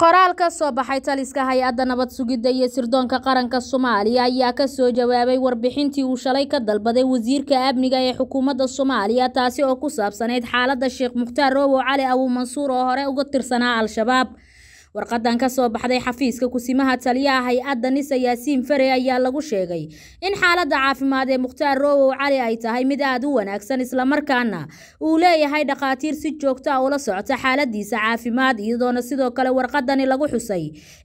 qoraal ka soo baxay taliska hay-adda nabad sugidda iyo sirdoonka qaranka soomaaliya ayaa kasoo jawaabay warbixintii uu shalay ka dalbaday wasiirka amniga ee xukuumadda soomaaliya taasi oo ku saabsanayd xaaladda sheekh mukhtaar roowo cali abuu mansuur oo hore uga tirsanaa al-shabaab warqadan ka soo baxday xafiiska kusimaha taliyaha hay-adda nisa yaasiin fere ayaa lagu sheegay in xaaladda caafimaad ee mukhtaar roowow cali ay tahay mid aad u wanaagsan islamarkaana uu leeyahay dhakhaatiir si joogto a ah ula socota xaaladiisa caafimaad iyadoona sidoo kale warqadani lagu xusay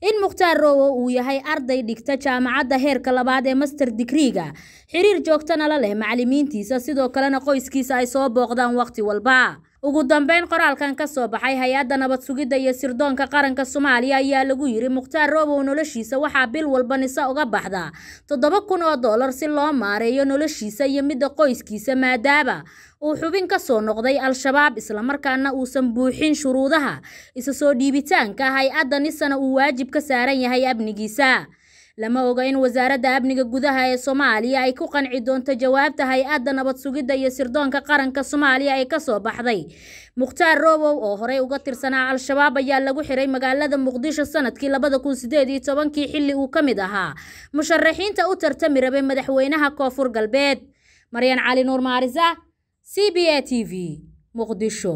in mukhtaar roowow uu yahay arday dhigta jaamacadda heerka labaad ee master digriiga xiriir joogtana la leh macalimiintiisa sidoo kalena qoyskiisa ay soo booqdaan wakhti walba ugu dambeyn qoraalkan ka soo baxay hay-adda nabad sugidda iyo sirdoonka qaranka soomaaliya ayaa lagu yidhi mukhtaar roobow noloshiisa waxaa bil walba nise uga baxda toddoba kun oo dollar si loo maareeyo noloshiisa iyo midda qoyskiisa maadaaba uu xubin ka soo noqday al-shabaab islamarkaana uusan buuxin shuruudaha isa soo dhiibitaanka hay-adda nisana uu waajib ka saaran yahay amnigiisa lama oga in wasaaradda amniga gudaha ee soomaaliya ay ku qanci doonto jawaabta hay-adda nabad sugidda iyo sirdoonka qaranka soomaaliya ee kasoo baxday mukhtaar roobow oo horey uga tirsanaa al-shabaab ayaa lagu xiray magaalada muqdisho sanadkii labada kun sideed iyo tobankii xilli uu ka mid ahaa musharaxiinta u tartami rabay madaxweynaha koonfur galbeed maryan cali nuur maarisa c b a t v muqdisho